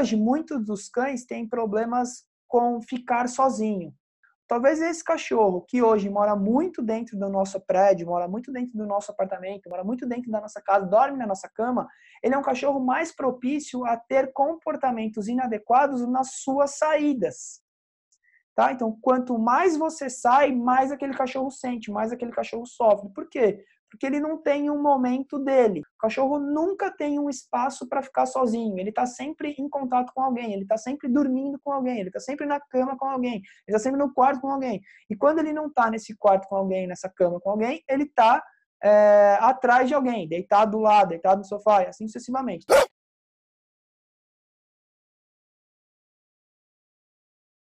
hoje, muitos dos cães têm problemas com ficar sozinho. Talvez esse cachorro que hoje mora muito dentro do nosso prédio, mora muito dentro do nosso apartamento, mora muito dentro da nossa casa, dorme na nossa cama, ele é um cachorro mais propício a ter comportamentos inadequados nas suas saídas. Tá? Então, quanto mais você sai, mais aquele cachorro sente, mais aquele cachorro sofre. Por quê? porque ele não tem um momento dele. O cachorro nunca tem um espaço para ficar sozinho, ele está sempre em contato com alguém, ele está sempre dormindo com alguém, ele está sempre na cama com alguém, ele está sempre no quarto com alguém. E quando ele não está nesse quarto com alguém, nessa cama com alguém, ele está é, eh, atrás de alguém, deitado do lado, deitado no sofá, e assim sucessivamente.